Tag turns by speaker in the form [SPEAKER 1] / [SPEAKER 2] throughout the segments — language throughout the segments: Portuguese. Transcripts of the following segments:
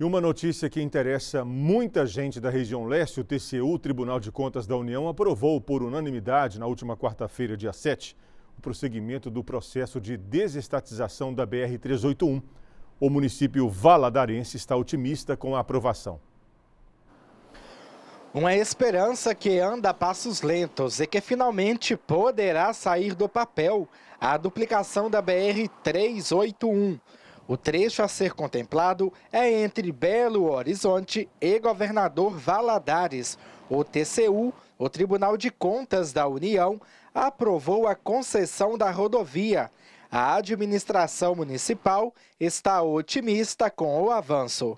[SPEAKER 1] E uma notícia que interessa muita gente da região leste, o TCU, Tribunal de Contas da União, aprovou por unanimidade na última quarta-feira, dia 7, o prosseguimento do processo de desestatização da BR-381. O município valadarense
[SPEAKER 2] está otimista com a aprovação. Uma esperança que anda a passos lentos e que finalmente poderá sair do papel a duplicação da BR-381. O trecho a ser contemplado é entre Belo Horizonte e Governador Valadares. O TCU, o Tribunal de Contas da União, aprovou a concessão da rodovia. A administração municipal está otimista com o avanço.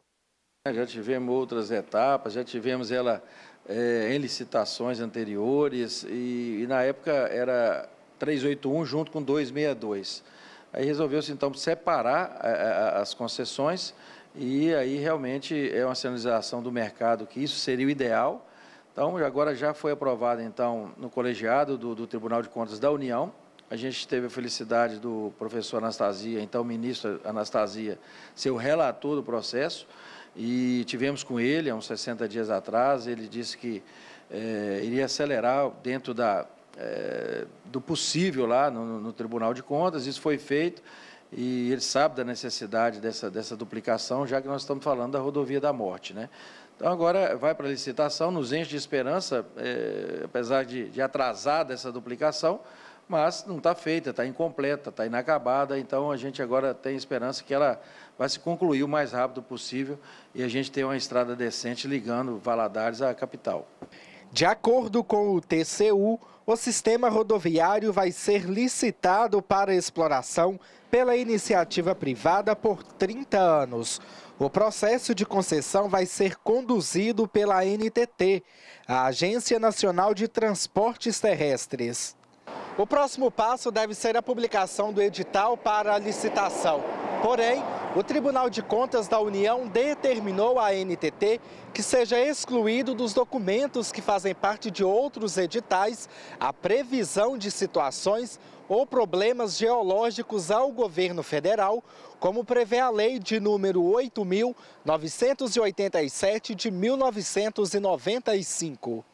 [SPEAKER 1] É, já tivemos outras etapas, já tivemos ela é, em licitações anteriores e, e na época era 381 junto com 262. Aí resolveu-se, então, separar eh, eh, as concessões e aí realmente é uma sinalização do mercado que isso seria o ideal. Então, agora já foi aprovado, então, no colegiado do, do Tribunal de Contas da União. A gente teve a felicidade do professor Anastasia, então ministro Anastasia, ser o relator do processo e tivemos com ele há uns 60 dias atrás. Ele disse que é, iria acelerar dentro da, é, do possível lá no, no, Tribunal de Contas. Isso foi feito e ele sabe da necessidade dessa, dessa duplicação, já que nós estamos falando da rodovia da morte. Né? Então, agora vai para a licitação, nos enche de esperança, é, apesar de, de atrasada essa duplicação, mas não está feita, está incompleta, está inacabada, então a gente agora tem esperança que ela vai se concluir o mais rápido possível e a gente tem uma estrada decente ligando Valadares à capital.
[SPEAKER 2] De acordo com o TCU, o sistema rodoviário vai ser licitado para exploração pela iniciativa privada por 30 anos. O processo de concessão vai ser conduzido pela NTT, a Agência Nacional de Transportes Terrestres. O próximo passo deve ser a publicação do edital para a licitação. Porém, o Tribunal de Contas da União determinou à NTT que seja excluído dos documentos que fazem parte de outros editais a previsão de situações ou problemas geológicos ao governo federal, como prevê a lei de número 8987 de 1995.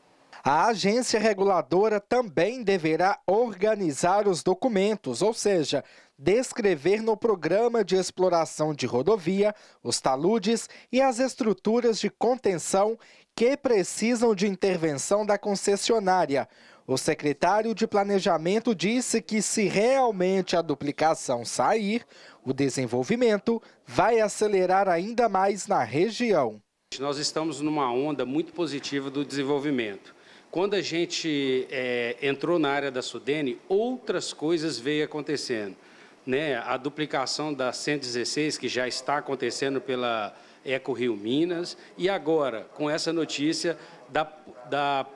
[SPEAKER 2] A agência reguladora também deverá organizar os documentos, ou seja, descrever no programa de exploração de rodovia os taludes e as estruturas de contenção que precisam de intervenção da concessionária. O secretário de Planejamento disse que, se realmente a duplicação sair, o desenvolvimento vai acelerar ainda mais na região.
[SPEAKER 3] Nós estamos numa onda muito positiva do desenvolvimento. Quando a gente é, entrou na área da Sudene, outras coisas veio acontecendo. Né? A duplicação da 116, que já está acontecendo pela Eco Rio Minas, e agora, com essa notícia da, da,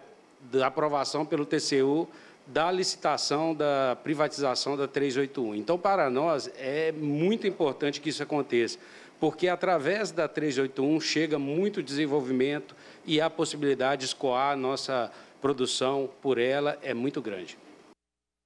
[SPEAKER 3] da aprovação pelo TCU da licitação da privatização da 381. Então, para nós, é muito importante que isso aconteça, porque através da 381 chega muito desenvolvimento e a possibilidade de escoar a nossa produção por ela é muito grande.